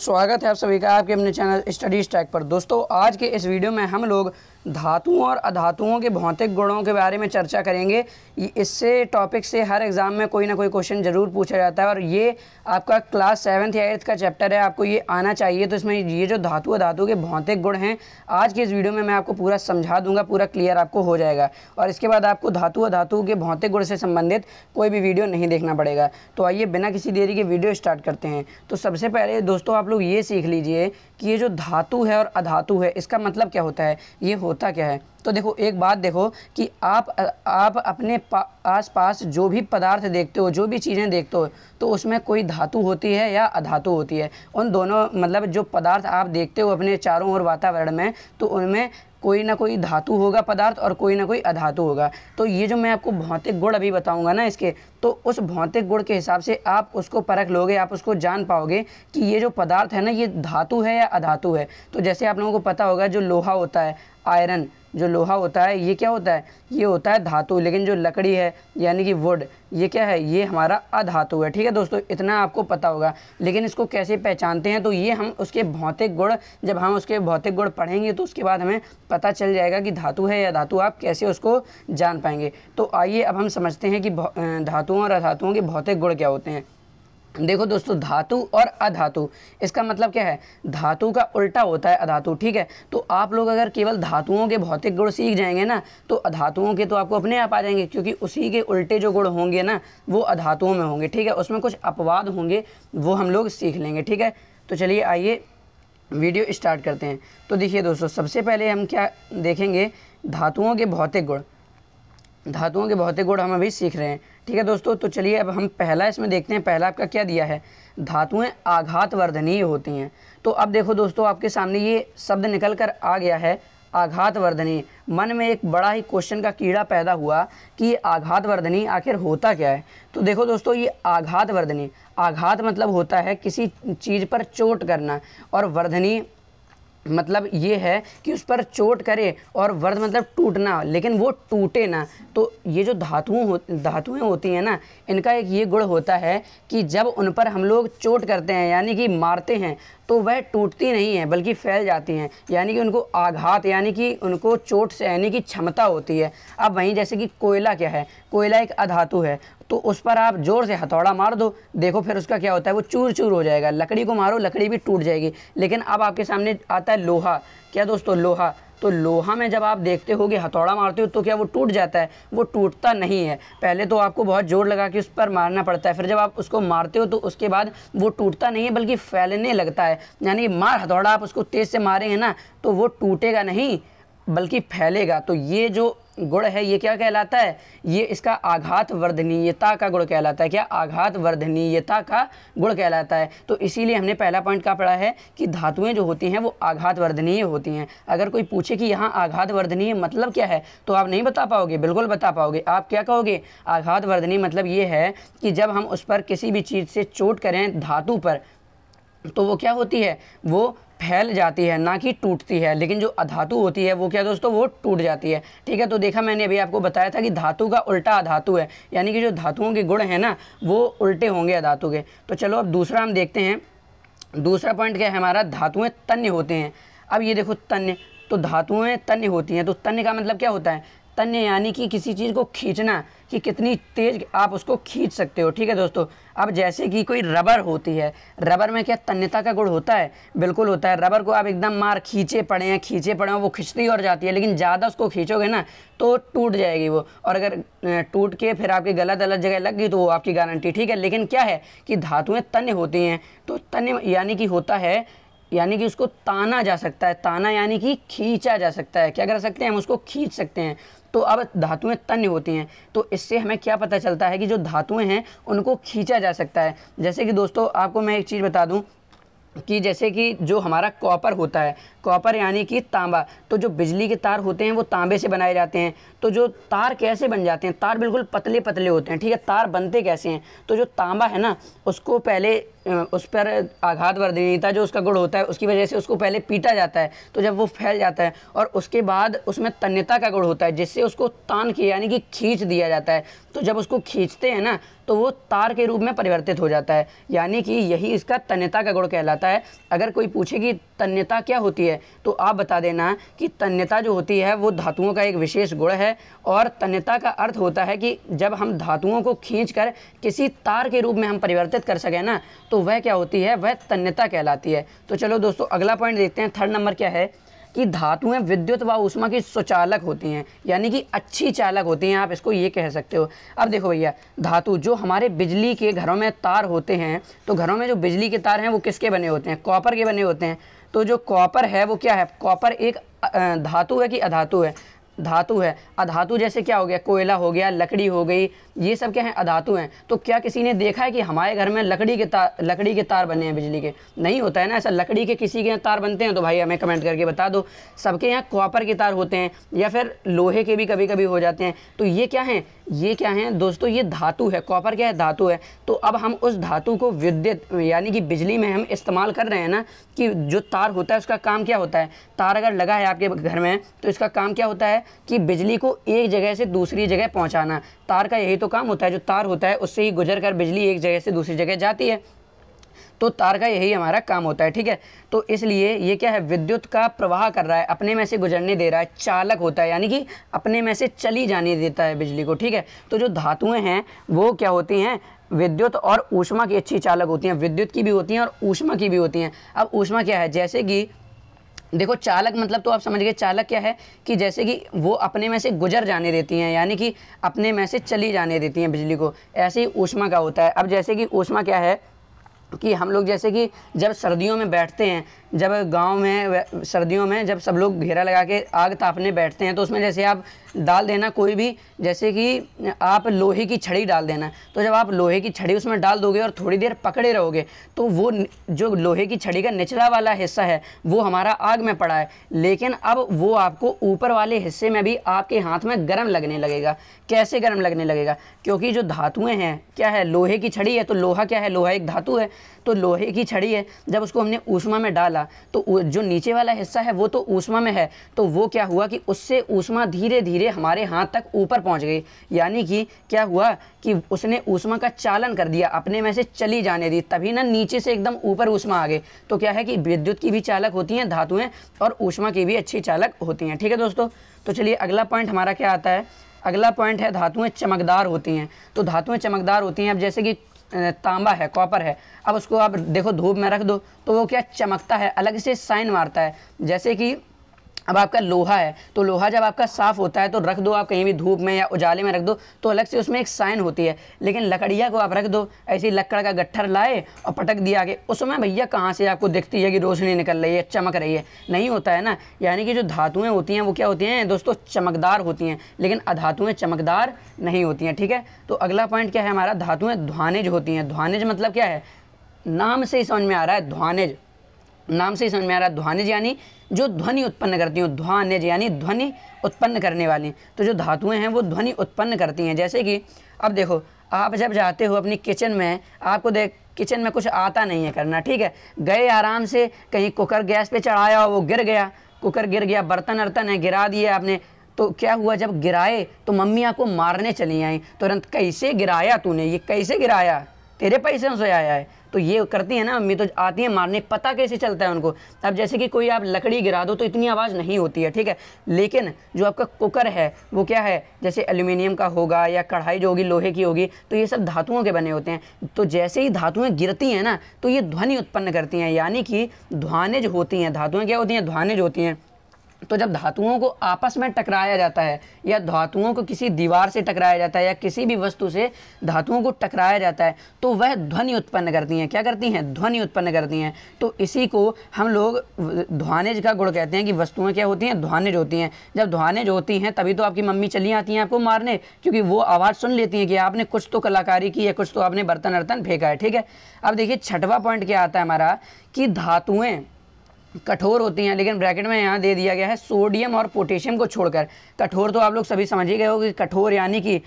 स्वागत है आप सभी का आपके अपने चैनल स्टडी स्टैक पर दोस्तों आज के इस वीडियो में हम लोग धातुओं और अधातुओं के भौतिक गुणों के बारे में चर्चा करेंगे इससे टॉपिक से हर एग्ज़ाम में कोई ना कोई क्वेश्चन ज़रूर पूछा जाता है और ये आपका क्लास सेवन्थ या एट्थ का चैप्टर है आपको ये आना चाहिए तो इसमें ये जो धातु अधातु के भौतिक गुण हैं आज के इस वीडियो में मैं आपको पूरा समझा दूंगा पूरा क्लियर आपको हो जाएगा और इसके बाद आपको धातु अधातु के भौतिक गुण से संबंधित कोई भी वीडियो नहीं देखना पड़ेगा तो आइए बिना किसी देरी के वीडियो स्टार्ट करते हैं तो सबसे पहले दोस्तों आप आप लोग ये सीख लीजिए कि ये जो धातु है और अधातु है इसका मतलब क्या होता है ये होता क्या है तो देखो एक बात देखो कि आप आप अपने आस पास जो भी पदार्थ देखते हो जो भी चीज़ें देखते हो तो उसमें कोई धातु होती है या अधातु होती है उन दोनों मतलब जो पदार्थ आप देखते हो अपने चारों ओर वातावरण में तो उनमें कोई ना कोई धातु होगा पदार्थ और कोई ना कोई अधातु होगा तो ये जो मैं आपको भौतिक गुण अभी बताऊँगा ना इसके तो उस भौतिक गुण के हिसाब से आप उसको परख लोगे आप उसको जान पाओगे कि ये जो पदार्थ है ना ये धातु है या अधातु है तो जैसे आप लोगों को पता होगा जो लोहा होता है आयरन जो लोहा होता है ये क्या होता है ये होता है धातु लेकिन जो लकड़ी है यानी कि वुड ये क्या है ये हमारा अधातु है ठीक है दोस्तों इतना आपको पता होगा लेकिन इसको कैसे पहचानते हैं तो ये हम उसके भौतिक गुण जब हम उसके भौतिक गुण पढ़ेंगे तो उसके बाद हमें पता चल जाएगा कि धातु है या धातु आप कैसे उसको जान पाएंगे तो आइए अब हम समझते हैं कि धातुओं और अधातुओं के भौतिक गुण क्या होते हैं देखो दोस्तों धातु और अधातु इसका मतलब क्या है धातु का उल्टा होता है अधातु ठीक है तो आप लोग अगर केवल धातुओं के भौतिक गुण सीख जाएंगे ना तो अधातुओं के तो आपको अपने आप आ जाएंगे क्योंकि उसी के उल्टे जो गुण होंगे ना वो अधातुओं में होंगे ठीक है उसमें कुछ अपवाद होंगे वो हम लोग सीख लेंगे ठीक है तो चलिए आइए वीडियो स्टार्ट करते हैं तो देखिए दोस्तों सबसे पहले हम क्या देखेंगे धातुओं के भौतिक गुण धातुओं के भौतिक गुण हम अभी सीख रहे हैं ठीक है दोस्तों तो चलिए अब हम पहला इसमें देखते हैं पहला आपका क्या दिया है धातुएं आघात वर्धनीय होती हैं तो अब देखो दोस्तों आपके सामने ये शब्द निकल कर आ गया है आघात वर्धनी मन में एक बड़ा ही क्वेश्चन का कीड़ा पैदा हुआ कि ये आघात वर्धनी आखिर होता क्या है तो देखो दोस्तों ये आघात वर्धनी आघात मतलब होता है किसी चीज़ पर चोट करना और वर्धनी मतलब ये है कि उस पर चोट करे और वर्द मतलब टूटना लेकिन वो टूटे ना तो ये जो धातुओं हो धातुएँ होती हैं ना इनका एक ये गुण होता है कि जब उन पर हम लोग चोट करते हैं यानी कि मारते हैं तो वह टूटती नहीं है बल्कि फैल जाती हैं यानी कि उनको आघात यानी कि उनको चोट सहने की क्षमता होती है अब वहीं जैसे कि कोयला क्या है कोयला एक अधातु है तो उस पर आप ज़ोर से हथौड़ा मार दो देखो फिर उसका क्या होता है वो चूर चूर हो जाएगा लकड़ी को मारो लकड़ी भी टूट जाएगी लेकिन अब आपके सामने आता है लोहा क्या दोस्तों लोहा तो लोहा में जब आप देखते हो कि हथौड़ा मारते हो तो क्या वो टूट जाता है वो टूटता नहीं है पहले तो आपको बहुत जोर लगा के उस पर मारना पड़ता है फिर जब आप उसको मारते हो तो उसके बाद वो टूटता नहीं है बल्कि फैलने लगता है यानी मार हथौड़ा आप उसको तेज़ से मारेंगे ना तो वो टूटेगा नहीं बल्कि फैलेगा तो ये जो गुण है ये क्या कहलाता है ये इसका आघात वर्धनीयता का गुण कहलाता है क्या आघात वर्धनीयता का गुण कहलाता है तो इसीलिए हमने पहला पॉइंट क्या पढ़ा है कि धातुएं जो होती हैं वो आघात वर्धनीय होती हैं अगर कोई पूछे कि यहाँ आघात वर्धनीय मतलब क्या है तो आप नहीं बता पाओगे बिल्कुल बता पाओगे आप क्या कहोगे आघात वर्धनीय मतलब ये है कि जब हम उस पर किसी भी चीज़ से चोट करें धातु पर तो वो क्या होती है वो फैल जाती है ना कि टूटती है लेकिन जो अधातु होती है वो क्या दोस्तों वो टूट जाती है ठीक है तो देखा मैंने अभी आपको बताया था कि धातु का उल्टा अधातु है यानी कि जो धातुओं के गुण हैं ना वो उल्टे होंगे अधातु के तो चलो अब दूसरा हम देखते हैं दूसरा पॉइंट क्या है हमारा धातुएँ तन्य होते हैं अब ये देखो तन्य तो धातुएँ तन्य होती हैं तो तन्य का मतलब क्या होता है तन्य यानी कि किसी चीज़ को खींचना कि कितनी तेज़ आप उसको खींच सकते हो ठीक है दोस्तों अब जैसे कि कोई रबर होती है रबर में क्या तन्यता का गुण होता है बिल्कुल होता है रबर को आप एकदम मार खींचे पड़े हैं खींचे पड़े हैं वो खिंचती और जाती है लेकिन ज़्यादा उसको खींचोगे ना तो टूट जाएगी वो और अगर टूट के फिर आपकी गलत अलग जगह लग गई तो वो आपकी गारंटी ठीक है लेकिन क्या है कि धातुएँ तन्य होती हैं तो तन्य यानी कि होता है यानी कि उसको ताना जा सकता है ताना यानी कि खींचा जा सकता है क्या कर सकते हैं हम उसको खींच सकते हैं तो अब धातुएँ तन्य होती हैं तो इससे हमें क्या पता चलता है कि जो धातुएँ हैं उनको खींचा जा सकता है जैसे कि दोस्तों आपको मैं एक चीज़ बता दूँ कि जैसे कि जो हमारा कॉपर होता है कॉपर यानी कि तांबा तो जो बिजली के तार होते हैं वो तांबे से बनाए जाते हैं तो जो तार कैसे बन जाते हैं तार बिल्कुल पतले पतले होते हैं ठीक है तार बनते कैसे हैं तो जो तांबा है ना उसको पहले उस पर आघात था जो उसका गुड़ होता है उसकी वजह से उसको पहले पीटा जाता है तो जब वो फैल जाता है और उसके बाद उसमें तन्यता का गुड़ होता है जिससे उसको तान के यानी कि खींच दिया जाता है तो जब उसको खींचते हैं ना तो वो तार के रूप में परिवर्तित हो जाता है यानी कि यही इसका तन्यता का गुड़ कहलाता है अगर कोई पूछे कि तन्यता क्या होती है तो आप बता देना कि तन्यता जो होती है वो धातुओं का एक विशेष गुण है और तन्यता का अर्थ होता है कि जब हम धातुओं को खींच कर किसी तार के रूप में हम परिवर्तित कर सकें ना तो तो वह क्या होती है वह तन्यता कहलाती है तो चलो दोस्तों अगला पॉइंट देखते हैं थर्ड नंबर क्या है कि धातुएं विद्युत व ऊष्मा की स्वचालक होती हैं यानी कि अच्छी चालक होती हैं आप इसको ये कह सकते हो अब देखो भैया धातु जो हमारे बिजली के घरों में तार होते हैं तो घरों में जो बिजली के तार हैं वो किसके बने होते हैं कॉपर के बने होते हैं तो जो कॉपर है वो क्या है कॉपर एक धातु है कि अधातु है धातु है अधातु जैसे क्या हो गया कोयला हो गया लकड़ी हो गई ये सब क्या है अधातु हैं तो क्या किसी ने देखा है कि हमारे घर में लकड़ी के तार लकड़ी के तार बने हैं बिजली के नहीं होता है ना ऐसा लकड़ी के किसी के तार बनते हैं तो भाई हमें कमेंट करके बता दो सबके यहाँ कॉपर के तार होते हैं या फिर लोहे के भी कभी कभी हो जाते हैं तो ये क्या हैं ये क्या है दोस्तों ये धातु है कॉपर क्या है धातु है तो अब हम उस धातु को विद्युत यानी कि बिजली में हम इस्तेमाल कर रहे हैं ना कि जो तार होता है उसका काम क्या होता है तार अगर लगा है आपके घर में तो इसका काम क्या होता है कि बिजली को एक जगह से दूसरी जगह पहुँचाना तार का यही तो काम होता है जो तार होता है उससे ही गुजर कर बिजली एक जगह से दूसरी जगह जाती है तो तार का यही हमारा काम होता है ठीक है तो इसलिए ये क्या है विद्युत का प्रवाह कर रहा है अपने में से गुजरने दे रहा है चालक होता है यानी कि अपने में से चली जाने देता है बिजली को ठीक है तो जो धातुएँ हैं वो क्या होती हैं विद्युत और ऊष्मा की अच्छी चालक होती हैं विद्युत की भी होती हैं और ऊष्मा की भी होती हैं अब ऊष्मा क्या है जैसे कि देखो चालक मतलब तो आप समझ गए चालक क्या है कि जैसे कि वो अपने में से गुजर जाने देती हैं यानी कि अपने में से चली जाने देती हैं बिजली को ऐसे ही ऊष्मा का होता है अब जैसे कि ऊष्मा क्या है कि हम लोग जैसे कि जब सर्दियों में बैठते हैं जब गांव में सर्दियों में जब सब लोग घेरा लगा के आग तापने बैठते हैं तो उसमें जैसे आप डाल देना कोई भी जैसे कि आप लोहे की छड़ी डाल देना तो जब आप लोहे की छड़ी उसमें डाल दोगे और थोड़ी देर पकड़े रहोगे तो वो जो लोहे की छड़ी का निचला वाला हिस्सा है वो हमारा आग में पड़ा है लेकिन अब वो आपको ऊपर वाले हिस्से में भी आपके हाथ में गर्म लगने लगेगा कैसे गर्म लगने लगेगा क्योंकि जो धातुएँ हैं क्या है लोहे की छड़ी है तो लोहा क्या है लोहा एक धातु है तो लोहे की छड़ी है जब उसको हमने ऊषमा में डाला गया तो जो नीचे वाला हिस्सा है वो तो ऊष्मा में है तो वो क्या हुआ कि उससे ऊष्मा धीरे धीरे हमारे हाथ तक ऊपर पहुंच गई यानी कि क्या हुआ कि उसने ऊष्मा का चालन कर दिया अपने में से चली जाने दी तभी ना नीचे से एकदम ऊपर ऊष्मा आ गई तो क्या है कि विद्युत की भी चालक होती हैं धातुएँ और ऊष्मा की भी अच्छी चालक होती हैं ठीक है दोस्तों तो चलिए अगला पॉइंट हमारा क्या आता है अगला पॉइंट है धातुएं चमकदार होती हैं तो धातुएं चमकदार होती हैं अब जैसे कि तांबा है कॉपर है अब उसको आप देखो धूप में रख दो तो वो क्या चमकता है अलग से साइन मारता है जैसे कि अब आपका लोहा है तो लोहा जब आपका साफ़ होता है तो रख दो आप कहीं भी धूप में या उजाले में रख दो तो अलग से उसमें एक साइन होती है लेकिन लकड़िया को आप रख दो ऐसे लकड़ का गट्ठर लाए और पटक दिया आगे उसमें भैया कहाँ से आपको दिखती है कि रोशनी निकल रही है चमक रही है नहीं होता है ना यानी कि जो धातुएँ होती हैं वो क्या होती हैं दोस्तों चमकदार होती हैं लेकिन अधातुएँ चमकदार नहीं होती हैं ठीक है तो अगला पॉइंट क्या है हमारा धातुएँ ध्वानिज होती हैं ध्वानिज मतलब क्या है नाम से ही समझ में आ रहा है ध्वानिज नाम से ही समझ में आ रहा है ध्वानिज यानी जो ध्वनि उत्पन्न करती हैं ध्वानिज यानी ध्वनि उत्पन्न करने वाली तो जो धातुएं हैं वो ध्वनि उत्पन्न करती हैं जैसे कि अब देखो आप जब जाते हो अपनी किचन में आपको देख किचन में कुछ आता नहीं है करना ठीक है गए आराम से कहीं कुकर गैस पे चढ़ाया और वो गिर गया कुकर गिर गया बर्तन अर्तन है गिरा दिए आपने तो क्या हुआ जब गिराए तो मम्मी आपको मारने चली आई तुरंत कैसे गिराया तूने ये कैसे गिराया तेरे पैसे से आया है तो ये करती है ना मम्मी तो आती है मारने पता कैसे चलता है उनको अब जैसे कि कोई आप लकड़ी गिरा दो तो इतनी आवाज़ नहीं होती है ठीक है लेकिन जो आपका कुकर है वो क्या है जैसे एल्यूमिनियम का होगा या कढ़ाई जो होगी लोहे की होगी तो ये सब धातुओं के बने होते हैं तो जैसे ही धातुएँ गिरती हैं ना तो ये ध्वनि उत्पन्न करती हैं यानी कि ध्वानिज होती हैं धातुएँ क्या होती हैं ध्वानिज होती हैं तो जब धातुओं को आपस में टकराया जाता है या धातुओं को किसी दीवार से टकराया जाता है या किसी भी वस्तु से धातुओं को टकराया जाता है तो वह ध्वनि उत्पन्न करती हैं क्या करती हैं ध्वनि उत्पन्न करती हैं तो इसी को हम लोग ध्वानिज का गुण कहते हैं कि वस्तुएं क्या होती हैं ध्वानिज होती हैं जब ध्वानिज होती हैं तभी तो आपकी मम्मी चली आती हैं आपको मारने क्योंकि वो आवाज़ सुन लेती हैं कि आपने कुछ तो कलाकारी की है कुछ तो आपने बर्तन वर्तन फेंका है ठीक है अब देखिए छठवा पॉइंट क्या आता है हमारा कि धातुएँ कठोर होती हैं लेकिन ब्रैकेट में यहाँ दे दिया गया है सोडियम और पोटेशियम को छोड़कर कठोर तो आप लोग सभी समझ ही गए हो कि कठोर यानी कि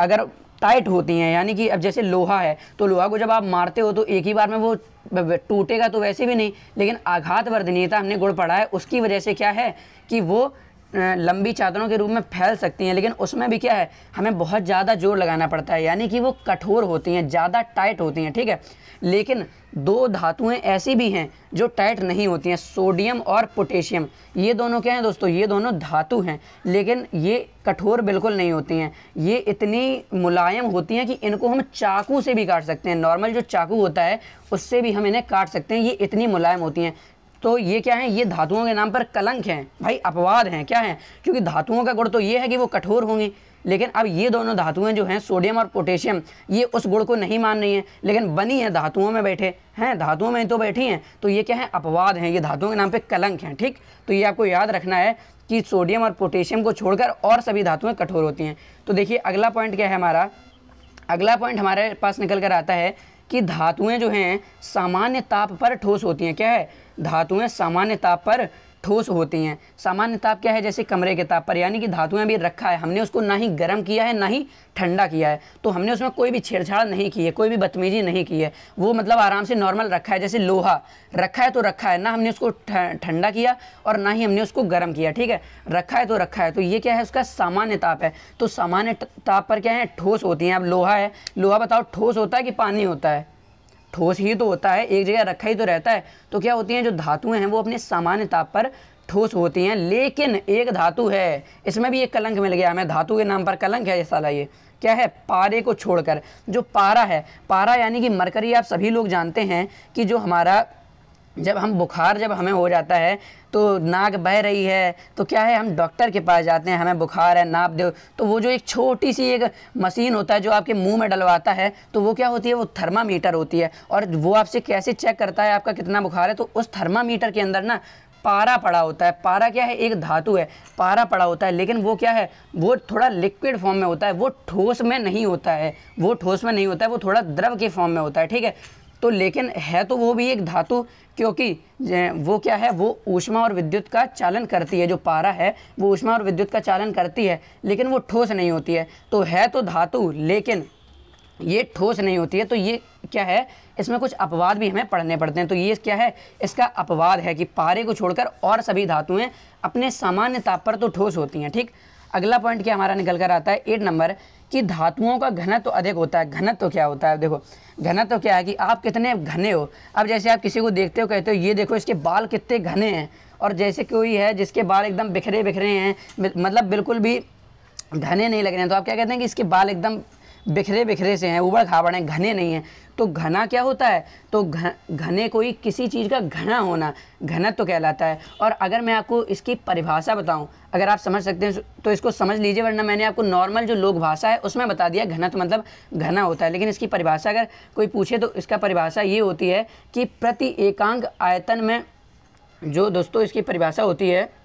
अगर टाइट होती हैं यानी कि अब जैसे लोहा है तो लोहा को जब आप मारते हो तो एक ही बार में वो टूटेगा तो वैसे भी नहीं लेकिन आघात वर्धनीयता हमने गुड़ पढ़ा है उसकी वजह से क्या है कि वो लंबी चादरों के रूप में फैल सकती हैं लेकिन उसमें भी क्या है हमें बहुत ज़्यादा जोर लगाना पड़ता है यानी कि वो कठोर होती हैं ज़्यादा टाइट होती हैं ठीक है लेकिन दो धातुएं ऐसी भी हैं जो टाइट नहीं होती हैं सोडियम और पोटेशियम ये दोनों क्या हैं दोस्तों ये दोनों धातु हैं लेकिन ये कठोर बिल्कुल नहीं होती हैं ये इतनी मुलायम होती हैं कि इनको हम चाकू से भी काट सकते हैं नॉर्मल जो चाकू होता है उससे भी हम इन्हें काट सकते हैं ये इतनी मुलायम होती हैं तो ये क्या है ये धातुओं के नाम पर कलंक हैं भाई अपवाद हैं क्या हैं क्योंकि धातुओं का गुण तो ये है कि वो कठोर होंगे लेकिन अब ये दोनों धातुएं जो हैं सोडियम और पोटेशियम ये उस गुण को नहीं मान रही हैं लेकिन बनी हैं धातुओं में बैठे हैं धातुओं में तो बैठी हैं तो ये क्या है अपवाद हैं ये धातुओं के नाम पे कलंक हैं ठीक तो ये आपको याद रखना है कि सोडियम और पोटेशियम को छोड़कर और सभी धातुएँ कठोर होती हैं तो देखिए अगला पॉइंट क्या है हमारा अगला पॉइंट हमारे पास निकल कर आता है कि धातुएं जो हैं सामान्य ताप पर ठोस होती हैं क्या है धातुएं सामान्य ताप पर ठोस होती हैं सामान्य ताप क्या है जैसे कमरे के ताप पर यानी कि धातुएं भी रखा है हमने उसको ना ही गर्म किया है ना ही ठंडा किया है तो हमने उसमें कोई भी छेड़छाड़ नहीं की है कोई भी बदतमीजी नहीं की है वो मतलब आराम से नॉर्मल रखा है जैसे लोहा रखा है तो रखा है ना हमने उसको ठंडा किया और ना ही हमने उसको गर्म किया ठीक है रखा है तो रखा है तो ये क्या है उसका सामान्य ताप है तो सामान्य ताप पर क्या है ठोस होती हैं अब लोहा है लोहा बताओ ठोस होता है कि पानी होता है ठोस ही तो होता है एक जगह रखा ही तो रहता है तो क्या होती हैं जो धातुएं हैं वो अपने सामान्य ताप पर ठोस होती हैं लेकिन एक धातु है इसमें भी एक कलंक मिल गया हमें धातु के नाम पर कलंक है ये साला ये क्या है पारे को छोड़कर जो पारा है पारा यानी कि मरकरी आप सभी लोग जानते हैं कि जो हमारा जब हम बुखार जब हमें हो जाता है तो नाक बह रही है तो क्या है हम डॉक्टर के पास जाते हैं हमें बुखार है नाप दो तो वो जो एक छोटी सी एक मशीन होता है जो आपके मुंह में डलवाता है तो वो क्या होती है वो थर्मामीटर होती है और वो आपसे कैसे चेक करता है आपका कितना बुखार है तो उस थर्मामीटर के अंदर ना पारा पड़ा होता है पारा क्या है एक धातु है पारा पड़ा होता है लेकिन वो क्या है वो थोड़ा लिक्विड फॉर्म में होता है वो ठोस में नहीं होता है वो ठोस में नहीं होता है वो थोड़ा द्रव के फॉर्म में होता है ठीक है तो लेकिन है तो वो भी एक धातु क्योंकि वो क्या है वो ऊष्मा और विद्युत का चालन करती है जो पारा है वो ऊष्मा और विद्युत का चालन करती है लेकिन वो ठोस नहीं होती है तो है तो धातु लेकिन ये ठोस नहीं होती है तो ये क्या है इसमें कुछ अपवाद भी हमें पढ़ने पड़ते हैं तो ये क्या है इसका अपवाद है कि पारे को छोड़कर और सभी धातुएं अपने सामान्य ताप पर तो ठोस होती हैं ठीक अगला पॉइंट क्या हमारा निकल कर आता है एट नंबर कि धातुओं का घनत्व तो अधिक होता है घनत्व तो क्या होता है देखो घनत्व तो क्या है कि आप कितने घने हो अब जैसे आप किसी को देखते हो कहते हो ये देखो इसके बाल कितने घने हैं और जैसे कोई है जिसके बाल एकदम बिखरे बिखरे हैं मतलब बिल्कुल भी घने नहीं लग रहे हैं तो आप क्या कहते हैं कि इसके बाल एकदम बिखरे बिखरे से हैं उबड़ खाबड़ हैं घने नहीं हैं तो घना क्या होता है तो घ, घने कोई किसी चीज़ का घना होना घना तो कहलाता है और अगर मैं आपको इसकी परिभाषा बताऊं अगर आप समझ सकते हैं तो इसको समझ लीजिए वरना मैंने आपको नॉर्मल जो लोक भाषा है उसमें बता दिया घना तो मतलब घना होता है लेकिन इसकी परिभाषा अगर कोई पूछे तो इसका परिभाषा ये होती है कि प्रति एकांक आयतन में जो दोस्तों इसकी परिभाषा होती है